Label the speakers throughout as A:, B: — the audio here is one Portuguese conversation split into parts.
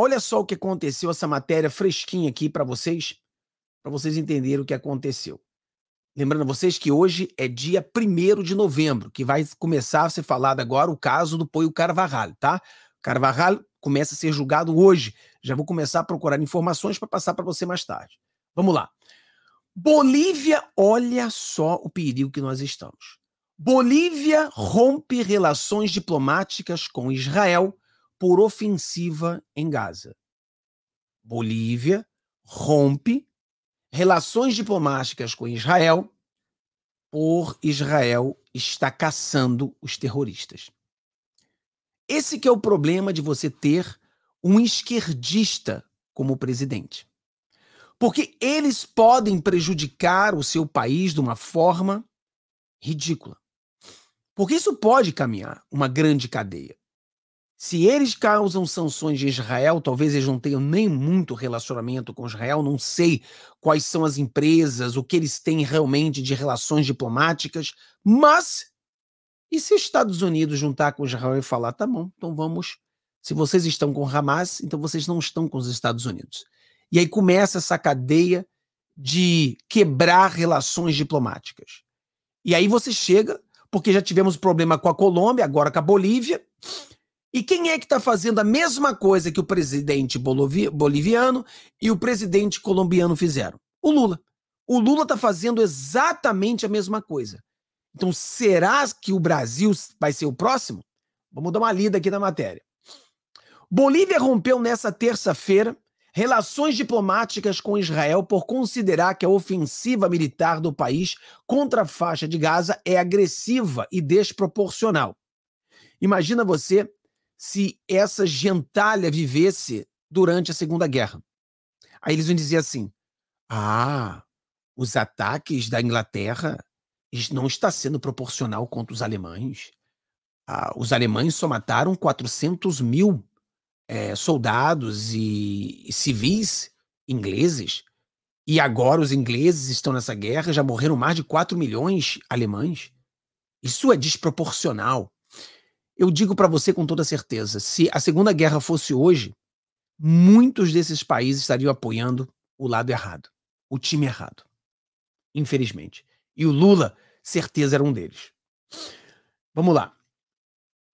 A: Olha só o que aconteceu, essa matéria fresquinha aqui para vocês, para vocês entenderem o que aconteceu. Lembrando vocês que hoje é dia 1 de novembro, que vai começar a ser falado agora o caso do Poio Carvajal, tá? Carvajal começa a ser julgado hoje. Já vou começar a procurar informações para passar para você mais tarde. Vamos lá. Bolívia, olha só o perigo que nós estamos. Bolívia rompe relações diplomáticas com Israel por ofensiva em Gaza. Bolívia rompe relações diplomáticas com Israel por Israel está caçando os terroristas. Esse que é o problema de você ter um esquerdista como presidente. Porque eles podem prejudicar o seu país de uma forma ridícula. Porque isso pode caminhar uma grande cadeia. Se eles causam sanções de Israel, talvez eles não tenham nem muito relacionamento com Israel, não sei quais são as empresas, o que eles têm realmente de relações diplomáticas, mas e se os Estados Unidos juntar com Israel e falar, tá bom, então vamos, se vocês estão com Hamas, então vocês não estão com os Estados Unidos. E aí começa essa cadeia de quebrar relações diplomáticas. E aí você chega, porque já tivemos problema com a Colômbia, agora com a Bolívia, e quem é que está fazendo a mesma coisa que o presidente boliviano e o presidente colombiano fizeram? O Lula. O Lula está fazendo exatamente a mesma coisa. Então, será que o Brasil vai ser o próximo? Vamos dar uma lida aqui na matéria. Bolívia rompeu nessa terça-feira relações diplomáticas com Israel por considerar que a ofensiva militar do país contra a faixa de Gaza é agressiva e desproporcional. Imagina você se essa gentalha vivesse durante a Segunda Guerra. Aí eles vão dizer assim: ah, os ataques da Inglaterra não está sendo proporcional contra os alemães. Ah, os alemães só mataram 400 mil é, soldados e, e civis ingleses. E agora os ingleses estão nessa guerra, já morreram mais de 4 milhões alemães. Isso é desproporcional. Eu digo para você com toda certeza: se a Segunda Guerra fosse hoje, muitos desses países estariam apoiando o lado errado, o time errado. Infelizmente. E o Lula, certeza, era um deles. Vamos lá.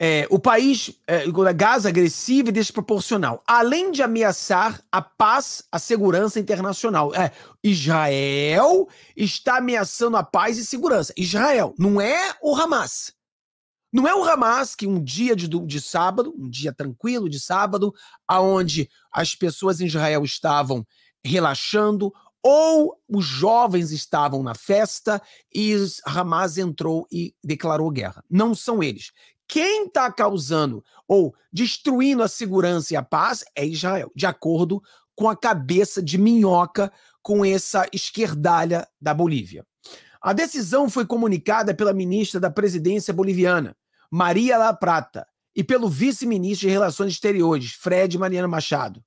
A: É, o país, é, Gaza, agressivo e desproporcional, além de ameaçar a paz, a segurança internacional. É, Israel está ameaçando a paz e segurança. Israel, não é o Hamas. Não é o Hamas que um dia de, de sábado, um dia tranquilo de sábado, aonde as pessoas em Israel estavam relaxando, ou os jovens estavam na festa e Hamas entrou e declarou guerra. Não são eles. Quem está causando ou destruindo a segurança e a paz é Israel, de acordo com a cabeça de minhoca com essa esquerdalha da Bolívia. A decisão foi comunicada pela ministra da presidência boliviana, Maria La Prata, e pelo vice-ministro de Relações Exteriores, Fred Mariano Machado.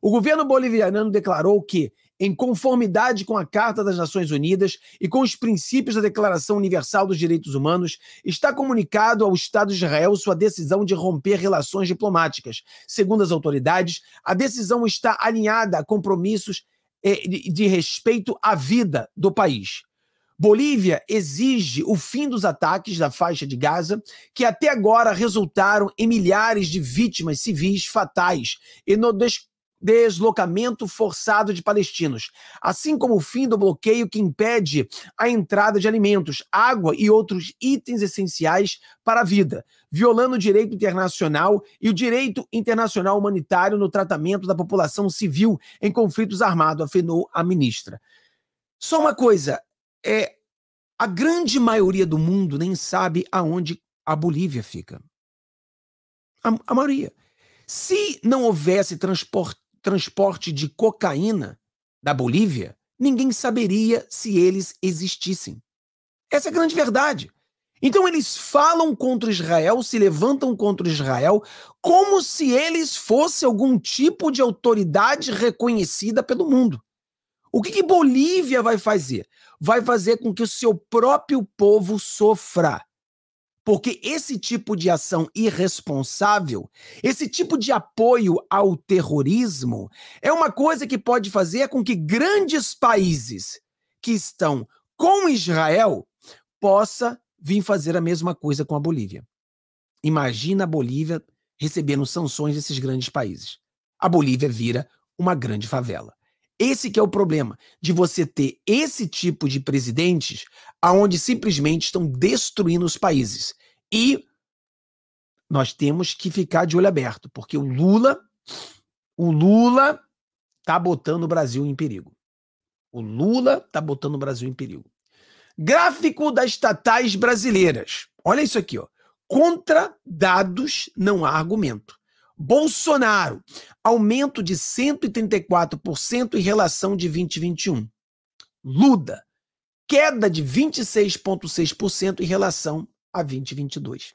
A: O governo boliviano declarou que, em conformidade com a Carta das Nações Unidas e com os princípios da Declaração Universal dos Direitos Humanos, está comunicado ao Estado de Israel sua decisão de romper relações diplomáticas. Segundo as autoridades, a decisão está alinhada a compromissos eh, de respeito à vida do país. Bolívia exige o fim dos ataques da faixa de Gaza, que até agora resultaram em milhares de vítimas civis fatais e no des deslocamento forçado de palestinos, assim como o fim do bloqueio que impede a entrada de alimentos, água e outros itens essenciais para a vida, violando o direito internacional e o direito internacional humanitário no tratamento da população civil em conflitos armados, afirmou a ministra. Só uma coisa, é, a grande maioria do mundo nem sabe aonde a Bolívia fica. A, a maioria. Se não houvesse transporte transporte de cocaína da Bolívia, ninguém saberia se eles existissem. Essa é a grande verdade. Então eles falam contra Israel, se levantam contra Israel, como se eles fossem algum tipo de autoridade reconhecida pelo mundo. O que, que Bolívia vai fazer? Vai fazer com que o seu próprio povo sofra. Porque esse tipo de ação irresponsável, esse tipo de apoio ao terrorismo, é uma coisa que pode fazer com que grandes países que estão com Israel possa vir fazer a mesma coisa com a Bolívia. Imagina a Bolívia recebendo sanções desses grandes países. A Bolívia vira uma grande favela. Esse que é o problema de você ter esse tipo de presidentes aonde simplesmente estão destruindo os países. E nós temos que ficar de olho aberto, porque o Lula, o Lula tá botando o Brasil em perigo. O Lula tá botando o Brasil em perigo. Gráfico das estatais brasileiras. Olha isso aqui, ó. Contra dados não há argumento. Bolsonaro, aumento de 134% em relação de 2021. Luda, queda de 26,6% em relação a 2022.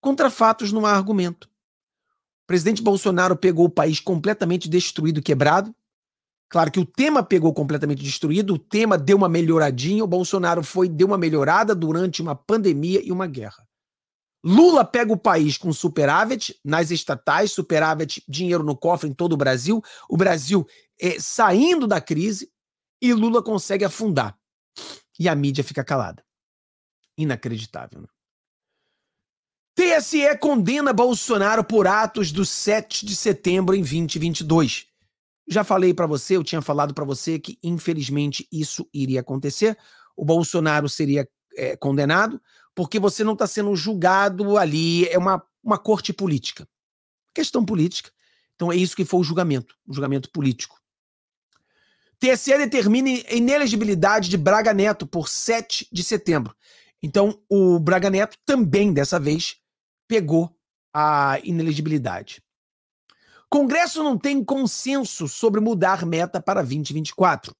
A: Contra fatos não há argumento. O presidente Bolsonaro pegou o país completamente destruído e quebrado. Claro que o tema pegou completamente destruído, o tema deu uma melhoradinha, o Bolsonaro foi deu uma melhorada durante uma pandemia e uma guerra. Lula pega o país com superávit nas estatais, superávit, dinheiro no cofre em todo o Brasil, o Brasil é, saindo da crise e Lula consegue afundar. E a mídia fica calada. Inacreditável. Né? TSE condena Bolsonaro por atos do 7 de setembro em 2022. Já falei para você, eu tinha falado para você que infelizmente isso iria acontecer. O Bolsonaro seria é, condenado, porque você não está sendo julgado ali, é uma, uma corte política. Questão política. Então é isso que foi o julgamento, o julgamento político. TSE determina inelegibilidade de Braga Neto por 7 de setembro. Então o Braga Neto também, dessa vez, pegou a inelegibilidade. Congresso não tem consenso sobre mudar meta para 2024.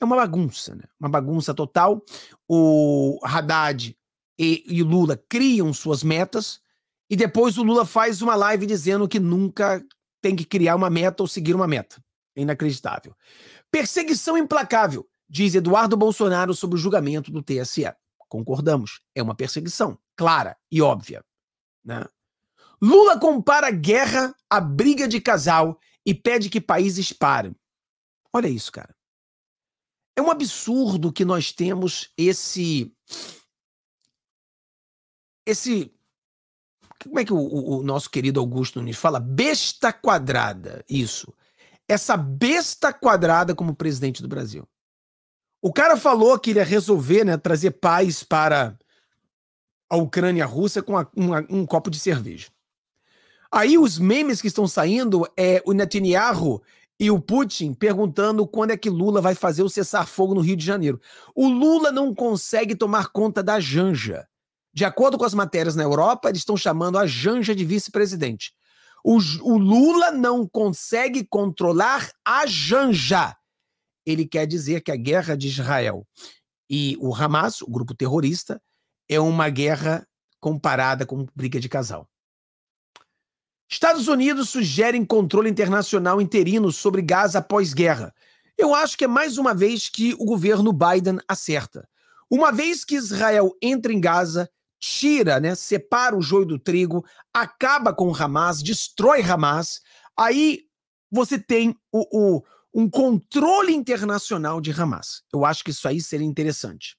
A: É uma bagunça, né? Uma bagunça total. O Haddad e, e Lula criam suas metas e depois o Lula faz uma live dizendo que nunca tem que criar uma meta ou seguir uma meta. Inacreditável. Perseguição implacável, diz Eduardo Bolsonaro sobre o julgamento do TSE. Concordamos, é uma perseguição clara e óbvia. Né? Lula compara guerra à briga de casal e pede que países parem. Olha isso, cara. É um absurdo que nós temos esse esse. Como é que o, o nosso querido Augusto Nunes fala? Besta quadrada, isso. Essa besta quadrada como presidente do Brasil. O cara falou que ele ia resolver, né, trazer paz para a Ucrânia a Rússia com a, um copo de cerveja. Aí os memes que estão saindo é o Netanyahu e o Putin perguntando quando é que Lula vai fazer o cessar-fogo no Rio de Janeiro. O Lula não consegue tomar conta da Janja. De acordo com as matérias na Europa, eles estão chamando a Janja de vice-presidente. O, o, Lula não consegue controlar a Janja. Ele quer dizer que a guerra de Israel e o Hamas, o grupo terrorista, é uma guerra comparada com briga de casal. Estados Unidos sugerem controle internacional interino sobre Gaza após guerra. Eu acho que é mais uma vez que o governo Biden acerta. Uma vez que Israel entra em Gaza, tira, né, separa o joio do trigo, acaba com Hamas, destrói Hamas, aí você tem o, o, um controle internacional de Hamas. Eu acho que isso aí seria interessante.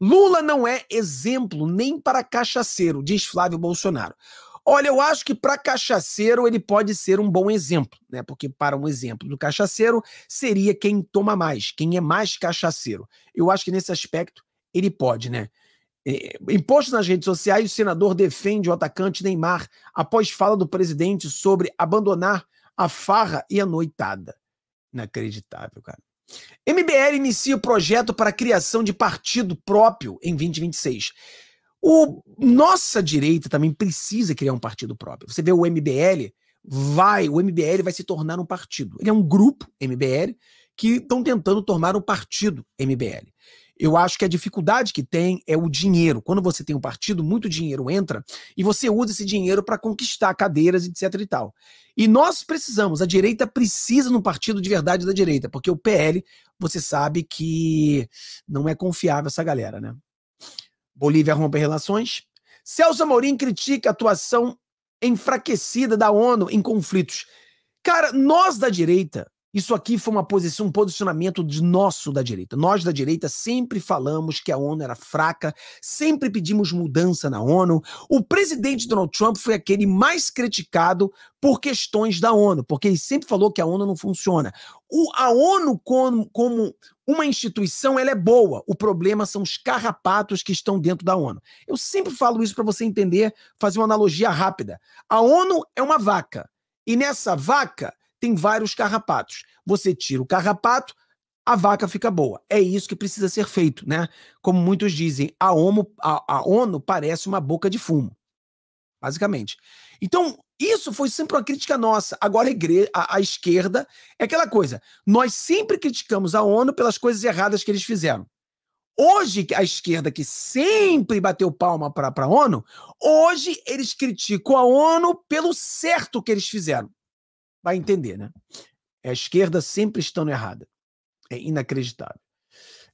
A: Lula não é exemplo nem para cachaceiro, diz Flávio Bolsonaro. Olha, eu acho que para cachaceiro ele pode ser um bom exemplo, né? Porque para um exemplo do cachaceiro seria quem toma mais, quem é mais cachaceiro. Eu acho que nesse aspecto ele pode, né? Impostos é, nas redes sociais, o senador defende o atacante Neymar após fala do presidente sobre abandonar a farra e a noitada. Inacreditável, cara. MBL inicia o projeto para a criação de partido próprio em 2026. O nossa direita também precisa criar um partido próprio. Você vê o MBL vai, o MBL vai se tornar um partido. Ele é um grupo MBL que estão tentando tornar um partido MBL. Eu acho que a dificuldade que tem é o dinheiro. Quando você tem um partido, muito dinheiro entra e você usa esse dinheiro para conquistar cadeiras, etc e tal. E nós precisamos, a direita precisa num partido de verdade da direita, porque o PL, você sabe que não é confiável essa galera, né? Bolívia rompe relações. Celso Amorim critica a atuação enfraquecida da ONU em conflitos. Cara, nós da direita isso aqui foi uma posição, um posicionamento de nosso da direita. Nós da direita sempre falamos que a ONU era fraca, sempre pedimos mudança na ONU. O presidente Donald Trump foi aquele mais criticado por questões da ONU, porque ele sempre falou que a ONU não funciona. O, a ONU como, como uma instituição, ela é boa. O problema são os carrapatos que estão dentro da ONU. Eu sempre falo isso para você entender, fazer uma analogia rápida. A ONU é uma vaca. E nessa vaca tem vários carrapatos. Você tira o carrapato, a vaca fica boa. É isso que precisa ser feito, né? Como muitos dizem, a, a, a ONU parece uma boca de fumo, basicamente. Então, isso foi sempre uma crítica nossa. Agora, a, igreja, a, a esquerda é aquela coisa. Nós sempre criticamos a ONU pelas coisas erradas que eles fizeram. Hoje, a esquerda que sempre bateu palma para a ONU, hoje eles criticam a ONU pelo certo que eles fizeram vai entender, né? É a esquerda sempre estando errada. É inacreditável.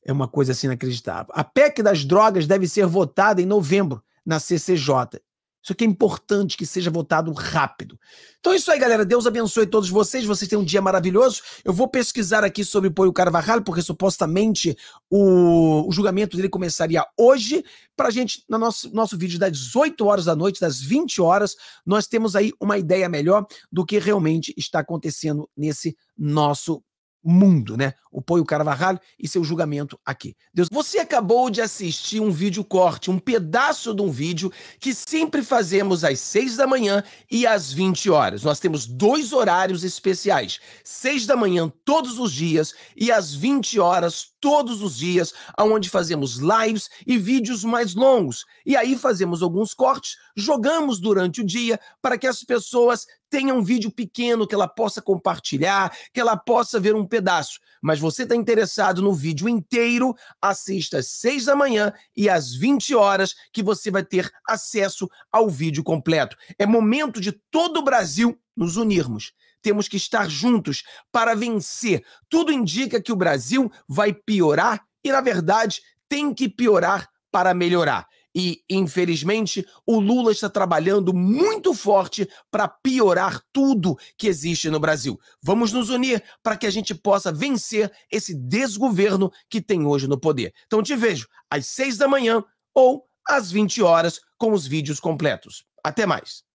A: É uma coisa assim inacreditável. A PEC das drogas deve ser votada em novembro na CCJ. Isso aqui é importante que seja votado rápido. Então é isso aí, galera. Deus abençoe todos vocês. Vocês têm um dia maravilhoso. Eu vou pesquisar aqui sobre o Poio Carvajal, porque supostamente o, o julgamento dele começaria hoje. Para gente, no nosso, nosso vídeo das 18 horas da noite, das 20 horas, nós temos aí uma ideia melhor do que realmente está acontecendo nesse nosso mundo, né? O Poio Caravarralho e seu julgamento aqui. Deus, você acabou de assistir um vídeo corte, um pedaço de um vídeo que sempre fazemos às seis da manhã e às vinte horas. Nós temos dois horários especiais: seis da manhã todos os dias e às vinte horas todos os dias, aonde fazemos lives e vídeos mais longos. E aí fazemos alguns cortes, jogamos durante o dia para que as pessoas tenha um vídeo pequeno que ela possa compartilhar, que ela possa ver um pedaço. Mas você está interessado no vídeo inteiro, assista às 6 da manhã e às 20 horas que você vai ter acesso ao vídeo completo. É momento de todo o Brasil nos unirmos. Temos que estar juntos para vencer. Tudo indica que o Brasil vai piorar e, na verdade, tem que piorar para melhorar. E, infelizmente, o Lula está trabalhando muito forte para piorar tudo que existe no Brasil. Vamos nos unir para que a gente possa vencer esse desgoverno que tem hoje no poder. Então, te vejo às seis da manhã ou às 20 horas com os vídeos completos. Até mais.